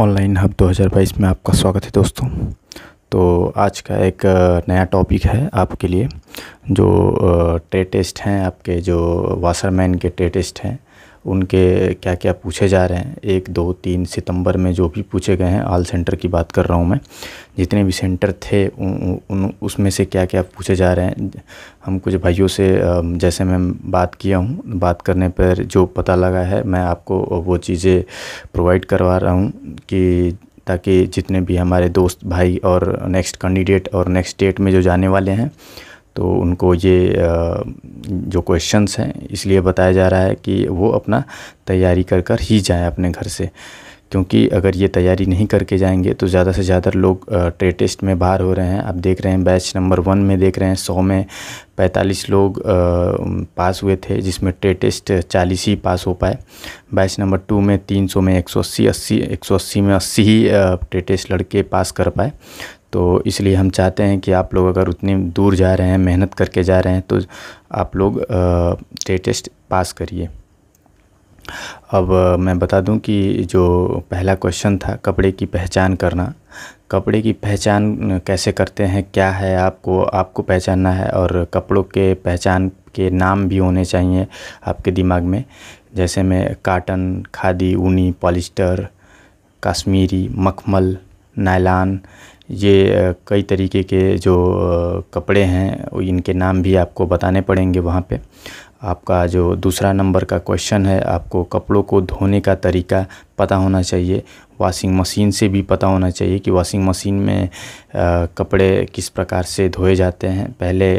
online hub 2022 में आपका स्वागत है दोस्तों तो आज का एक नया टॉपिक है आपके लिए जो ट्रे टेस्ट हैं आपके जो वाशरमैन के ट्रे टेस्ट हैं उनके क्या क्या पूछे जा रहे हैं एक दो तीन सितंबर में जो भी पूछे गए हैं आल सेंटर की बात कर रहा हूँ मैं जितने भी सेंटर थे उन, उन उसमें से क्या क्या पूछे जा रहे हैं हम कुछ भाइयों से जैसे मैं बात किया हूँ बात करने पर जो पता लगा है मैं आपको वो चीज़ें प्रोवाइड करवा रहा हूँ कि ताकि जितने भी हमारे दोस्त भाई और नेक्स्ट कैंडिडेट और नेक्स्ट डेट में जो जाने वाले हैं तो उनको ये जो क्वेश्चंस हैं इसलिए बताया जा रहा है कि वो अपना तैयारी कर कर ही जाएं अपने घर से क्योंकि अगर ये तैयारी नहीं करके जाएंगे तो ज़्यादा से ज़्यादा लोग ट्रेड टेस्ट में बाहर हो रहे हैं आप देख रहे हैं बैच नंबर वन में देख रहे हैं सौ में पैंतालीस लोग पास हुए थे जिसमें ट्रेड टेस्ट चालीस ही पास हो पाए बैच नंबर टू में तीन सौ में एक सौ अस्सी अस्सी एक सौ अस्सी में अस्सी ही ट्रेड टेस्ट लड़के पास कर पाए तो इसलिए हम चाहते हैं कि आप लोग अगर उतनी दूर जा रहे हैं मेहनत करके जा रहे हैं तो आप लोग स्टेट टेस्ट पास करिए अब मैं बता दूं कि जो पहला क्वेश्चन था कपड़े की पहचान करना कपड़े की पहचान कैसे करते हैं क्या है आपको आपको पहचानना है और कपड़ों के पहचान के नाम भी होने चाहिए आपके दिमाग में जैसे में काटन खादी ऊनी पॉलिस्टर कश्मीरी मखमल नायलान ये कई तरीके के जो कपड़े हैं इनके नाम भी आपको बताने पड़ेंगे वहाँ पे आपका जो दूसरा नंबर का क्वेश्चन है आपको कपड़ों को धोने का तरीका पता होना चाहिए वॉशिंग मशीन से भी पता होना चाहिए कि वॉशिंग मशीन में कपड़े किस प्रकार से धोए जाते हैं पहले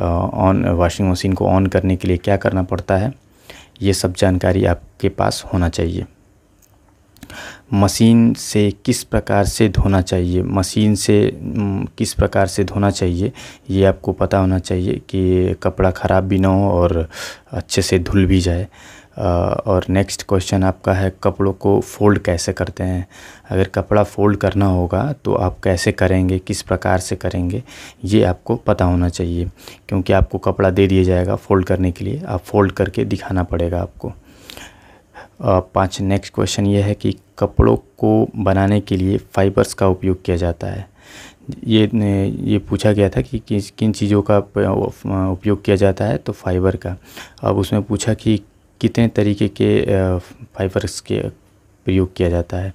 ऑन वॉशिंग मशीन को ऑन करने के लिए क्या करना पड़ता है ये सब जानकारी आपके पास होना चाहिए मशीन से किस प्रकार से धोना चाहिए मशीन से किस प्रकार से धोना चाहिए ये आपको पता होना चाहिए कि कपड़ा ख़राब भी ना हो और अच्छे से धुल भी जाए और नेक्स्ट क्वेश्चन आपका है कपड़ों को फोल्ड कैसे करते हैं अगर कपड़ा फोल्ड करना होगा तो आप कैसे करेंगे किस प्रकार से करेंगे ये आपको पता होना चाहिए क्योंकि आपको कपड़ा दे दिया जाएगा फोल्ड करने के लिए आप फोल्ड करके दिखाना पड़ेगा आपको पाँच नेक्स्ट क्वेश्चन ये है कि कपड़ों को बनाने के लिए फाइबर्स का उपयोग किया जाता है ये ये पूछा गया था कि किस किन चीज़ों का उपयोग किया जाता है तो फाइबर का अब उसमें पूछा कि कितने तरीके के फाइबर्स के प्रयोग किया जाता है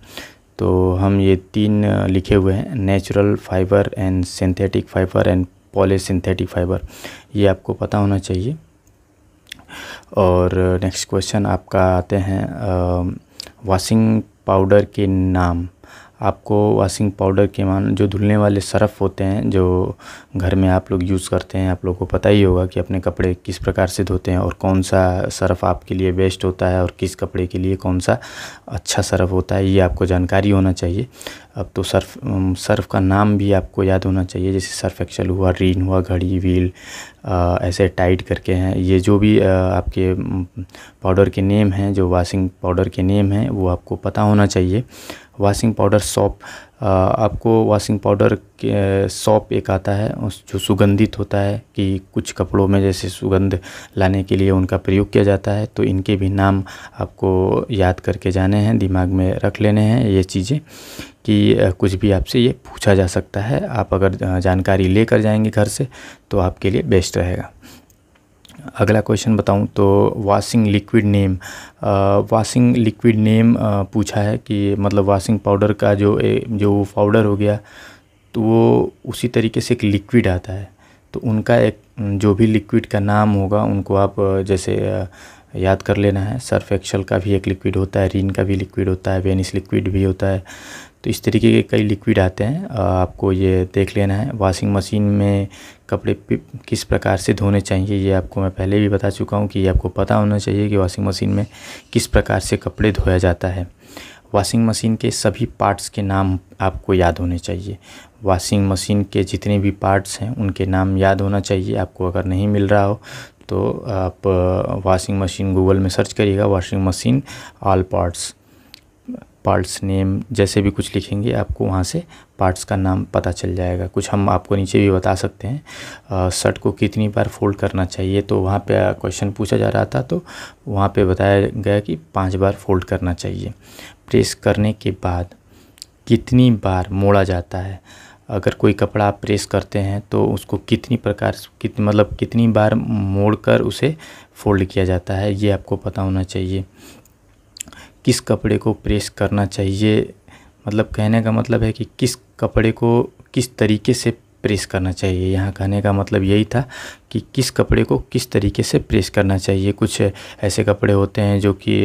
तो हम ये तीन लिखे हुए हैं natural fibre and synthetic fibre and synthetic fibre ये आपको पता होना चाहिए और नेक्स्ट क्वेश्चन आपका आते हैं वॉशिंग पाउडर के नाम आपको वाशिंग पाउडर के मान जो धुलने वाले सरफ़ होते हैं जो घर में आप लोग यूज़ करते हैं आप लोग को पता ही होगा कि अपने कपड़े किस प्रकार से धोते हैं और कौन सा सरफ़ आपके लिए बेस्ट होता है और किस कपड़े के लिए कौन सा अच्छा सरफ़ होता है ये आपको जानकारी होना चाहिए अब तो सर्फ सर्फ़ का नाम भी आपको याद होना चाहिए जैसे सर्फ़ एक्सल हुआ रीन हुआ घड़ी व्हील ऐसे टाइट करके हैं ये जो भी आपके पाउडर के नेम हैं जो वाशिंग पाउडर के नेम हैं वो आपको पता होना चाहिए वाशिंग पाउडर सॉप आपको वॉशिंग पाउडर के सॉप एक आता है उस जो सुगंधित होता है कि कुछ कपड़ों में जैसे सुगंध लाने के लिए उनका प्रयोग किया जाता है तो इनके भी नाम आपको याद करके जाने हैं दिमाग में रख लेने हैं ये चीज़ें कि कुछ भी आपसे ये पूछा जा सकता है आप अगर जानकारी लेकर जाएंगे घर से तो आपके लिए बेस्ट रहेगा अगला क्वेश्चन बताऊं तो washing liquid name washing liquid name पूछा है कि मतलब वाशिंग पाउडर का जो ए, जो पाउडर हो गया तो वो उसी तरीके से एक लिक्विड आता है तो उनका एक जो भी लिक्विड का नाम होगा उनको आप जैसे याद कर लेना है सर्फ एक्सल का भी एक लिक्विड होता है रिन का भी लिक्विड होता है वेनिस लिक्विड भी होता है तो इस तरीके के कई लिक्विड आते हैं आपको ये देख लेना है वॉशिंग मशीन में कपड़े किस प्रकार से धोने चाहिए ये आपको मैं पहले भी बता चुका हूँ कि ये आपको पता होना चाहिए कि वॉशिंग मशीन में किस प्रकार से कपड़े धोया जाता है वॉशिंग मशीन के सभी पार्ट्स के नाम आपको याद होने चाहिए वॉशिंग मशीन के जितने भी पार्ट्स हैं उनके नाम याद होना चाहिए आपको अगर नहीं मिल रहा हो तो आप वॉशिंग मशीन गूगल में सर्च करिएगा washing machine all parts parts name जैसे भी कुछ लिखेंगे आपको वहाँ से पार्ट्स का नाम पता चल जाएगा कुछ हम आपको नीचे भी बता सकते हैं शर्ट को कितनी बार फोल्ड करना चाहिए तो वहाँ पे क्वेश्चन पूछा जा रहा था तो वहाँ पे बताया गया कि पांच बार फोल्ड करना चाहिए प्रेस करने के बाद कितनी बार मोड़ा जाता है अगर कोई कपड़ा आप प्रेस करते हैं तो उसको कितनी प्रकार कित मतलब कितनी बार मोड़ कर उसे फोल्ड किया जाता है ये आपको पता होना चाहिए किस कपड़े को प्रेस करना चाहिए मतलब कहने का मतलब है कि किस कपड़े को किस तरीके से प्रेस करना चाहिए यहाँ कहने का मतलब यही था कि किस कपड़े को किस तरीके से प्रेस करना चाहिए कुछ ऐसे कपड़े होते हैं जो कि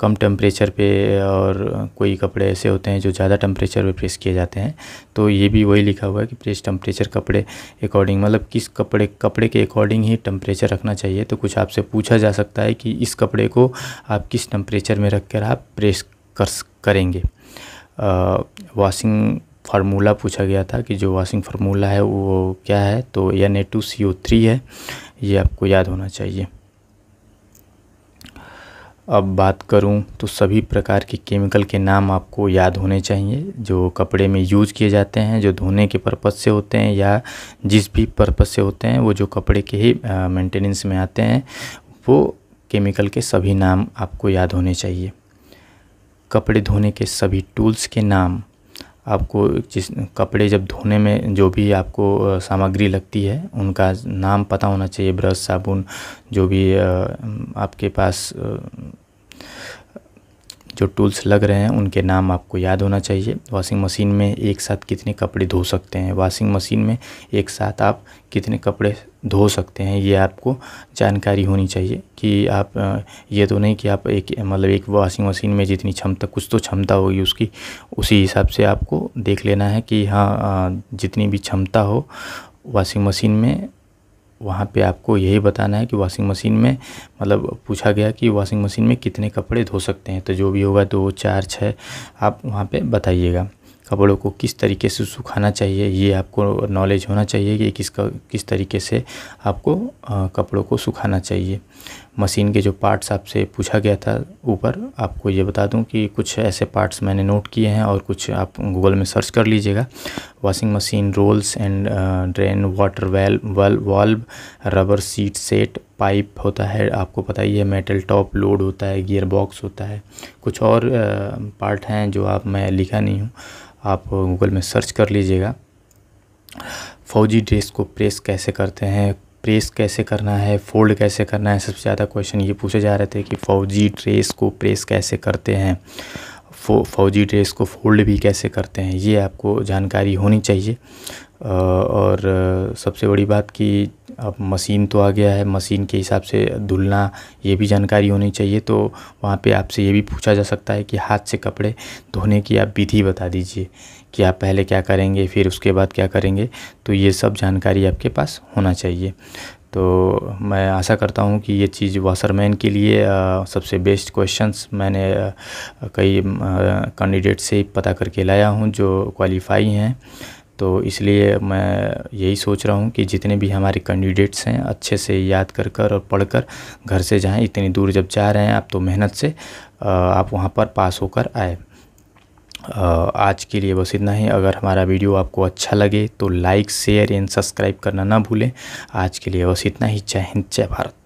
कम टेम्परेचर पे और कोई कपड़े ऐसे होते हैं जो ज़्यादा टेम्परेचर पे प्रेस किए जाते हैं तो ये भी वही लिखा हुआ है कि प्रेस टेम्परेचर कपड़े अकॉर्डिंग मतलब किस कपड़े कपड़े के अकॉर्डिंग ही टेम्परेचर रखना चाहिए तो कुछ आपसे पूछा जा सकता है कि इस कपड़े को आप किस टेम्परेचर में रख कर आप प्रेस कर करेंगे वॉशिंग फार्मूला पूछा गया था कि जो वॉशिंग फार्मूला है वो क्या है तो N A two C O three है ये आपको याद होना चाहिए अब बात करूं तो सभी प्रकार के केमिकल के नाम आपको याद होने चाहिए जो कपड़े में यूज किए जाते हैं जो धोने के पर्पज़ से होते हैं या जिस भी पर्पज़ से होते हैं वो जो कपड़े के ही मेंटेनेंस में आते हैं वो केमिकल के सभी नाम आपको याद होने चाहिए कपड़े धोने के सभी टूल्स के नाम आपको जिस कपड़े जब धोने में जो भी आपको सामग्री लगती है उनका नाम पता होना चाहिए ब्रश साबुन जो भी आपके पास जो टूल्स लग रहे हैं उनके नाम आपको याद होना चाहिए वॉशिंग मशीन में एक साथ कितने कपड़े धो सकते हैं वॉशिंग मशीन में एक साथ आप कितने कपड़े धो सकते हैं ये आपको जानकारी होनी चाहिए कि आप ये तो नहीं कि आप एक मतलब एक वॉशिंग मशीन में जितनी क्षमता कुछ तो क्षमता होगी उसकी उसी हिसाब से आपको देख लेना है कि हाँ जितनी भी क्षमता हो वॉशिंग मशीन में वहाँ पे आपको यही बताना है कि वॉशिंग मशीन में मतलब पूछा गया कि वॉशिंग मशीन में कितने कपड़े धो सकते हैं तो जो भी होगा दो चार छः आप वहाँ पे बताइएगा कपड़ों को किस तरीके से सुखाना चाहिए ये आपको नॉलेज होना चाहिए कि किस किस तरीके से आपको कपड़ों को सुखाना चाहिए मशीन के जो पार्ट्स आपसे पूछा गया था ऊपर आपको ये बता दूं कि कुछ ऐसे पार्ट्स मैंने नोट किए हैं और कुछ आप गूगल में सर्च कर लीजिएगा washing machine rolls and drain water well valve valve rubber seat set pipe होता है आपको पता ही है मेटल टॉप लोड होता है गियर बॉक्स होता है कुछ और पार्ट हैं जो आप मैं लिखा नहीं हूँ आप गूगल में सर्च कर लीजिएगा फौजी ड्रेस को प्रेस कैसे करते हैं प्रेस कैसे करना है फोल्ड कैसे करना है सबसे ज़्यादा क्वेश्चन ये पूछे जा रहे थे कि फ़ौजी ड्रेस को प्रेस कैसे करते हैं फौजी ड्रेस को फोल्ड भी कैसे करते हैं ये आपको जानकारी होनी चाहिए और सबसे बड़ी बात कि अब मशीन तो आ गया है मशीन के हिसाब से धुलना ये भी जानकारी होनी चाहिए तो वहाँ पे आपसे ये भी पूछा जा सकता है कि हाथ से कपड़े धोने की आप विधि बता दीजिए कि आप पहले क्या करेंगे फिर उसके बाद क्या करेंगे तो ये सब जानकारी आपके पास होना चाहिए तो मैं आशा करता हूँ कि ये चीज़ वाशरमैन के लिए सबसे बेस्ट क्वेश्चंस मैंने कई कैंडिडेट से पता करके लाया हूँ जो क्वालिफाई हैं तो इसलिए मैं यही सोच रहा हूँ कि जितने भी हमारे कैंडिडेट्स हैं अच्छे से याद कर कर और पढ़ कर घर से जाएँ इतनी दूर जब जा रहे हैं आप तो मेहनत से आप वहाँ पर पास होकर आए आज के लिए बस इतना ही अगर हमारा वीडियो आपको अच्छा लगे तो लाइक शेयर एंड सब्सक्राइब करना ना भूलें आज के लिए बस इतना ही जय हिंद जय भारत